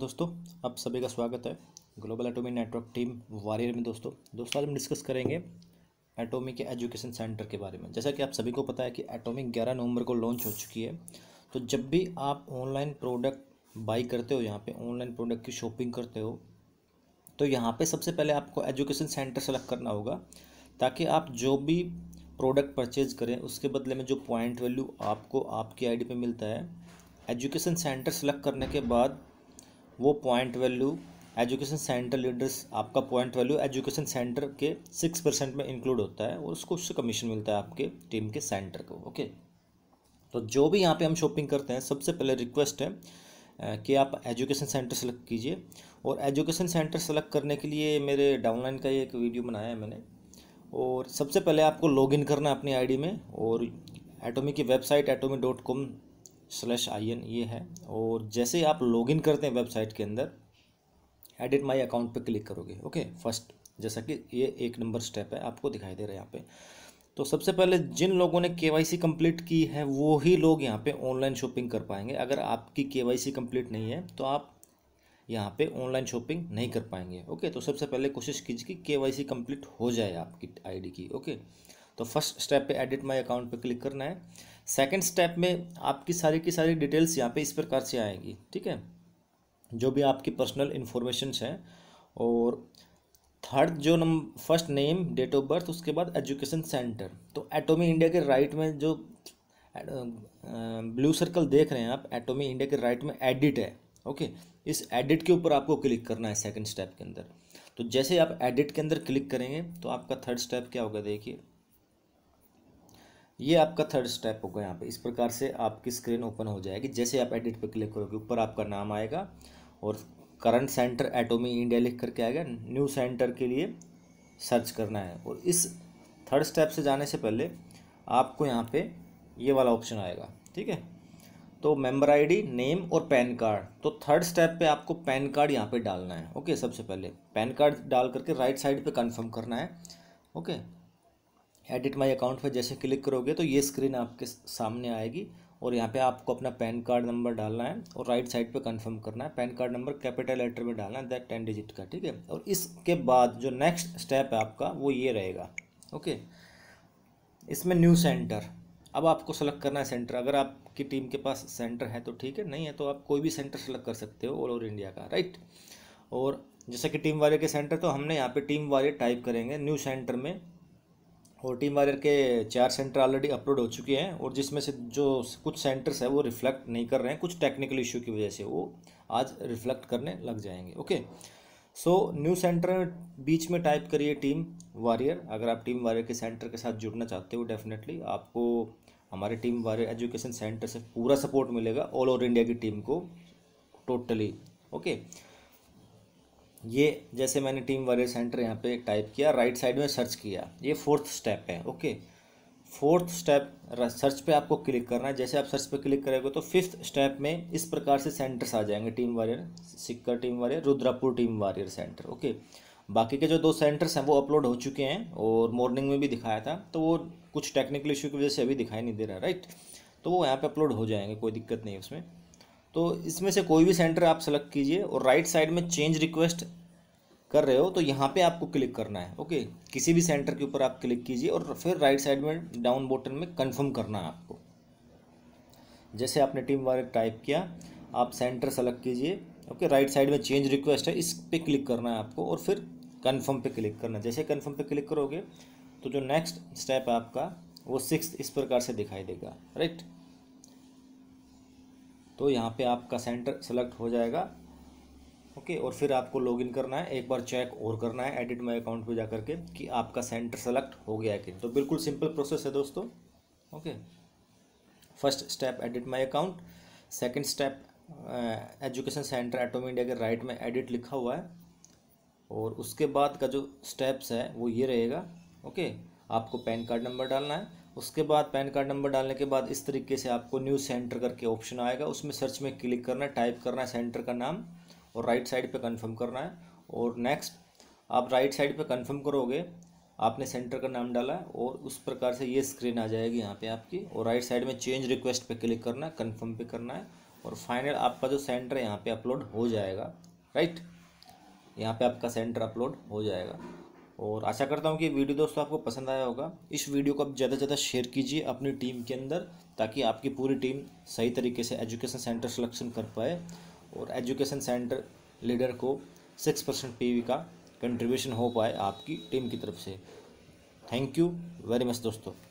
दोस्तों आप सभी का स्वागत है global Atomy network team warrior में दोस्तों दोस्तों आज हम डिस्कस करेंगे एटोमी के एजुकेशन सेंटर के बारे में जैसा कि आप सभी को पता है कि एटॉमी 11 नवंबर को लॉन्च हो चुकी है तो जब भी आप ऑनलाइन प्रोडक्ट बाई करते हो यहाँ पर ऑनलाइन प्रोडक्ट की शॉपिंग करते हो तो यहाँ पर सबसे पहले आपको एजुकेशन सेंटर सेलेक्ट करना होगा ताकि आप जो भी प्रोडक्ट परचेज करें उसके बदले में जो पॉइंट वैल्यू आपको आपकी आईडी पे मिलता है एजुकेशन सेंटर सेलेक्ट करने के बाद वो point value education centre leaders आपका पॉइंट वैल्यू एजुकेशन सेंटर के सिक्स परसेंट में इंक्लूड होता है और उसको उससे कमीशन मिलता है आपके टीम के सेंटर को ओके तो जो भी यहाँ पे हम शॉपिंग करते हैं सबसे पहले रिक्वेस्ट है कि आप एजुकेशन सेंटर सेलेक्ट कीजिए और एजुकेशन सेंटर सेलेक्ट करने के लिए मेरे डाउनलाइन का एक वीडियो बनाया है मैंने और सबसे पहले आपको लॉगिन करना है अपनी आई में और एटोमी की website Atomy dot com slash I N ये है और जैसे ही आप लॉगिन करते हैं वेबसाइट के अंदर एडिट माई अकाउंट पर क्लिक करोगे ओके फर्स्ट जैसा कि ये एक नंबर स्टेप है आपको दिखाई दे रहा है यहाँ पे तो सबसे पहले जिन लोगों ने के वाई सी कम्प्लीट की है वो ही लोग यहाँ पे ऑनलाइन शॉपिंग कर पाएंगे अगर आपकी के वाई सी कम्प्लीट नहीं है तो आप यहाँ पे ऑनलाइन शॉपिंग नहीं कर पाएंगे ओके तो सबसे पहले कोशिश कीजिए कि के वाई सी कम्प्लीट हो जाए आपकी आईडी की ओके तो फर्स्ट स्टेप पे एडिट माय अकाउंट पे क्लिक करना है सेकंड स्टेप में आपकी सारी की सारी डिटेल्स यहाँ पे इस प्रकार से आएगी ठीक है जो भी आपकी पर्सनल इन्फॉर्मेशन हैं और थर्ड जो नम first name date of birth उसके बाद एजुकेशन सेंटर तो एटोमी इंडिया के राइट में जो ब्लू सर्कल देख रहे हैं आप एटोमी इंडिया के राइट में एडिट है ओके इस एडिट के ऊपर आपको क्लिक करना है सेकंड स्टेप के अंदर तो जैसे आप एडिट के अंदर क्लिक करेंगे तो आपका थर्ड स्टेप क्या होगा देखिए ये आपका थर्ड स्टेप होगा यहाँ पे इस प्रकार से आपकी स्क्रीन ओपन हो जाएगी जैसे आप एडिट पे क्लिक करोगे ऊपर आपका नाम आएगा और करंट सेंटर एटोमी इंडिया लिख करके आएगा न्यू सेंटर के लिए सर्च करना है और इस थर्ड स्टेप से जाने से पहले आपको यहाँ पे ये वाला ऑप्शन आएगा ठीक है तो मेम्बर आई नेम और पैन कार्ड तो थर्ड स्टेप पर आपको पैन कार्ड यहाँ पर डालना है ओके सबसे पहले पैन कार्ड डाल करके राइट साइड पर कन्फर्म करना है ओके एडिट माई अकाउंट पर जैसे क्लिक करोगे तो ये स्क्रीन आपके सामने आएगी और यहाँ पे आपको अपना पैन कार्ड नंबर डालना है और राइट साइड पे कंफर्म करना है PAN card number capital letter में डालना है दैट टेन डिजिट का ठीक है और इसके बाद जो नेक्स्ट स्टेप है आपका वो ये रहेगा ओके इसमें न्यू सेंटर अब आपको सेलेक्ट करना है सेंटर अगर आपकी टीम के पास सेंटर है तो ठीक है नहीं है तो आप कोई भी सेंटर सेलेक्ट कर सकते हो ऑल ओवर इंडिया का राइट और जैसे कि टीम वाले के सेंटर तो हमने यहाँ पर टीम वाले टाइप करेंगे न्यू सेंटर में और टीम वायर के चार सेंटर ऑलरेडी अपलोड हो चुके हैं और जिसमें से जो कुछ सेंटर्स है वो रिफ्लेक्ट नहीं कर रहे हैं कुछ टेक्निकल इश्यू की वजह से वो आज रिफ्लेक्ट करने लग जाएंगे ओके सो न्यू सेंटर बीच में टाइप करिए टीम वारियर अगर आप टीम वारियर के सेंटर के साथ जुड़ना चाहते हो डेफिनेटली आपको हमारे टीम वारियर एजुकेशन सेंटर से पूरा सपोर्ट मिलेगा ऑल ओवर इंडिया की टीम को टोटली ओके okay? ये जैसे मैंने टीम वारियर सेंटर यहाँ पे टाइप किया राइट साइड में सर्च किया ये फोर्थ स्टेप है ओके फोर्थ स्टेप सर्च पे आपको क्लिक करना है जैसे आप सर्च पे क्लिक करेंगे तो फिफ्थ स्टेप में इस प्रकार से सेंटर्स आ जाएंगे team warrior Sikar team warrior Rudrapur team warrior centre okay बाकी के जो दो सेंटर्स हैं वो अपलोड हो चुके हैं और मॉर्निंग में भी दिखाया था तो वो कुछ टेक्निकल इशू की वजह से अभी दिखाई नहीं दे रहा राइट तो वो यहाँ पर अपलोड हो जाएंगे कोई दिक्कत नहीं उसमें तो इसमें से कोई भी सेंटर आप सेलेक्ट कीजिए और राइट साइड में चेंज रिक्वेस्ट कर रहे हो तो यहाँ पे आपको क्लिक करना है ओके किसी भी सेंटर के ऊपर आप क्लिक कीजिए और फिर राइट साइड में डाउन बटन में कंफर्म करना है आपको जैसे आपने टीम वर्क टाइप किया आप सेंटर सेलेक्ट कीजिए ओके राइट साइड में चेंज रिक्वेस्ट है इस पर क्लिक करना है आपको और फिर कन्फर्म पर क्लिक करना है जैसे कन्फर्म पर क्लिक करोगे तो जो नेक्स्ट स्टेप है आपका वो सिक्स इस प्रकार से दिखाई देगा राइट तो यहाँ पे आपका सेंटर सेलेक्ट हो जाएगा ओके और फिर आपको लॉगिन करना है एक बार चेक और करना है एडिट माई अकाउंट पे जा करके कि आपका सेंटर सेलेक्ट हो गया है कि तो बिल्कुल सिंपल प्रोसेस है दोस्तों okay first step edit my account second step education centre Atomy India के राइट में एडिट लिखा हुआ है और उसके बाद का जो स्टेप्स है वो ये रहेगा ओके आपको पैन कार्ड नंबर डालना है उसके बाद पैन कार्ड नंबर डालने के बाद इस तरीके से आपको न्यू सेंटर करके ऑप्शन आएगा उसमें सर्च में क्लिक करना है टाइप करना है सेंटर का नाम और राइट साइड पे कंफर्म करना है और नेक्स्ट आप राइट साइड पे कंफर्म करोगे आपने सेंटर का नाम डाला है और उस प्रकार से ये स्क्रीन आ जाएगी यहाँ पे आपकी और राइट साइड में चेंज रिक्वेस्ट पे क्लिक करना है कन्फर्म पे करना है और फाइनल आपका जो सेंटर है यहाँ पे अपलोड हो जाएगा राइट यहाँ पे आपका सेंटर अपलोड हो जाएगा और आशा करता हूँ कि वीडियो दोस्तों आपको पसंद आया होगा इस वीडियो को आप ज़्यादा से ज़्यादा शेयर कीजिए अपनी टीम के अंदर ताकि आपकी पूरी टीम सही तरीके से एजुकेशन सेंटर सिलेक्शन कर पाए और एजुकेशन सेंटर लीडर को सिक्स परसेंट पी का कंट्रीब्यूशन हो पाए आपकी टीम की तरफ से थैंक यू वेरी मच दोस्तों